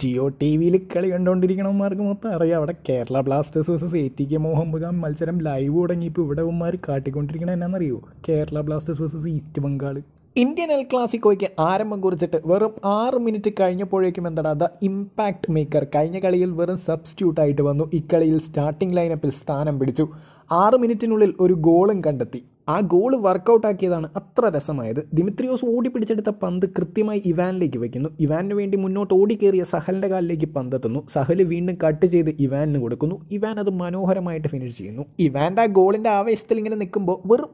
Jio T വിയിൽ കളി കണ്ടുകൊണ്ടിരിക്കണവന്മാർക്ക് മൊത്തം അറിയാം അവിടെ Kerala Blasters versus A T K Mohun Bagan മത്സരം ലൈവ് തുടങ്ങിയപ്പോൾ ഇവിടെ ഉമ്മാർ കാട്ടിക്കൊണ്ടിരിക്കണം എന്നാണെന്നറിയോ Kerala Blasters versus east Bengal Indian L ക്ലാസിക്കോയ്ക്ക് ആരംഭം കുറിച്ചിട്ട് വെറും ആറ് മിനിറ്റ് കഴിഞ്ഞപ്പോഴേക്കും എന്താണ് ദ ഇമ്പാക്ട് മേക്കർ കഴിഞ്ഞ കളിയിൽ വെറും സബ്സ്റ്റിറ്റ്യൂട്ട് ആയിട്ട് വന്നു ഇക്കളിയിൽ സ്റ്റാർട്ടിംഗ് ലൈനപ്പിൽ സ്ഥാനം പിടിച്ചു ആറ് മിനിറ്റിനുള്ളിൽ ഒരു ഗോളും കണ്ടെത്തി ആ ഗോൾ വർക്കൗട്ട് ആക്കിയതാണ് അത്ര രസമായത് ദിമിത്രിയോസ് ഓടി പിടിച്ചെടുത്ത പന്ത് കൃത്യമായി ഇവാനിലേക്ക് വയ്ക്കുന്നു ഇവാനിന് വേണ്ടി മുന്നോട്ട് ഓടിക്കേറിയ സഹലിൻ്റെ കാലിലേക്ക് പന്തെത്തുന്നു സഹൽ വീണ്ടും കട്ട് ചെയ്ത് ഇവാനിന് കൊടുക്കുന്നു ഇവാൻ അത് മനോഹരമായിട്ട് ഫിനിഷ് ചെയ്യുന്നു ഇവാൻ്റെ ആ ഗോളിൻ്റെ ആവേശത്തിൽ ഇങ്ങനെ നിൽക്കുമ്പോൾ വെറും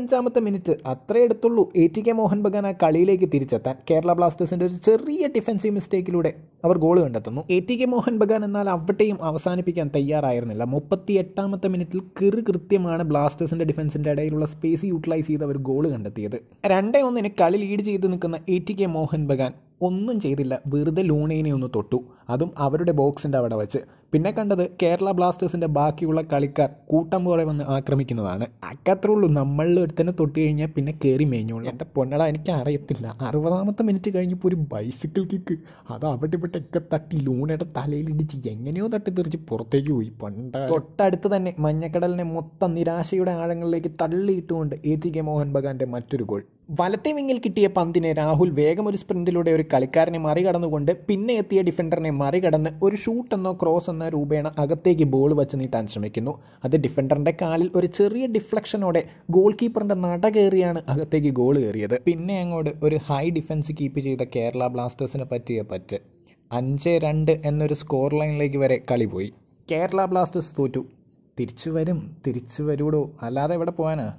അഞ്ചാമത്തെ മിനിറ്റ് അത്രേ എടുത്തുള്ളൂ A T K Mohun Bagan ആ കളിയിലേക്ക് തിരിച്ചെത്താൻ കേരള ബ്ലാസ്റ്റേഴ്സിൻ്റെ ഒരു ചെറിയ ഡിഫൻസീവ് മിസ്റ്റേക്കിലൂടെ അവർ ഗോൾ കണ്ടെത്തുന്നു A T K Mohun Bagan എന്നാൽ അവിടെയും അവസാനിപ്പിക്കാൻ തയ്യാറായിരുന്നില്ല മുപ്പത്തി എട്ടാമത്തെ മിനിറ്റിൽ കിറു കൃത്യമാണ് ബ്ലാസ്റ്റേഴ്സിൻ്റെ ഡിഫൻസിൻ്റെ ഇടയിലുള്ള ഉള്ള സ്പേസ് യൂട്ടിലൈസ് ചെയ്ത് അവർ ഗോൾ കണ്ടെത്തിയത് രണ്ടേ ഒന്നിന് കളി ലീഡ് ചെയ്ത് നിൽക്കുന്ന A T K Mohun Bagan ഒന്നും ചെയ്തില്ല വെറുതെ ലൂണേനെ ഒന്ന് തൊട്ടു അതും അവരുടെ ബോക്സിൻ്റെ അവിടെ വെച്ച് പിന്നെ കണ്ടത് കേരള ബ്ലാസ്റ്റേഴ്സിൻ്റെ ബാക്കിയുള്ള കളിക്കാർ കൂട്ടം പോലെ വന്ന് ആക്രമിക്കുന്നതാണ് അക്കത്രയുള്ളൂ നമ്മളിൽ ഒരുത്തന്നെ തൊട്ട് കഴിഞ്ഞാൽ പിന്നെ കയറി മേഞ്ഞോളൂ എൻ്റെ പൊന്നട എനിക്ക് അറിയത്തില്ല അറുപതാമത്തെ മിനിറ്റ് കഴിഞ്ഞപ്പോൾ ഒരു ബൈസിക്കിൾ കിക്ക് അത് അവിടെ ഇവിടെ ഒക്കെ തട്ടി ലൂണയുടെ തലയിലിടിച്ച് എങ്ങനെയോ തട്ടി തെറിച്ച് പുറത്തേക്ക് പോയി പണ്ട് തൊട്ടടുത്ത് തന്നെ മഞ്ഞക്കടലിനെ മൊത്തം നിരാശയുടെ ആഴങ്ങളിലേക്ക് തള്ളിയിട്ടുകൊണ്ട് എ ജി കെ മോഹൻ ബഗാൻ്റെ മറ്റൊരു ഗോൾ വലത്തെ വിങ്ങിൽ കിട്ടിയ പന്തിനെ രാഹുൽ വേഗം ഒരു സ്പ്രിൻറ്റിലൂടെ ഒരു കളിക്കാരനെ മറികടന്നുകൊണ്ട് പിന്നെ എത്തിയ ഡിഫൻഡറിനെ മറികടന്ന് ഒരു ഷൂട്ട് എന്നോ ക്രോസ് എന്നോ രൂപേണ അകത്തേക്ക് ബോൾ വെച്ച് നീട്ടാൻ ശ്രമിക്കുന്നു അത് ഡിഫൻഡറിന്റെ കാലിൽ ഒരു ചെറിയ ഡിഫ്ലക്ഷനോടെ ഗോൾ കീപ്പറിന്റെ നട കയറിയാണ് അകത്തേക്ക് ഗോൾ കയറിയത് പിന്നെ അങ്ങോട്ട് ഒരു ഹൈ ഡിഫൻസ് കീപ്പ് ചെയ്ത കേരള ബ്ലാസ്റ്റേഴ്സിനെ പറ്റിയ പറ്റ് അഞ്ച് രണ്ട് എന്നൊരു സ്കോർ ലൈനിലേക്ക് വരെ കളി പോയി കേരള ബ്ലാസ്റ്റേഴ്സ് തോറ്റു തിരിച്ചു വരും തിരിച്ചു വരൂടോ അല്ലാതെ എവിടെ പോകാനാ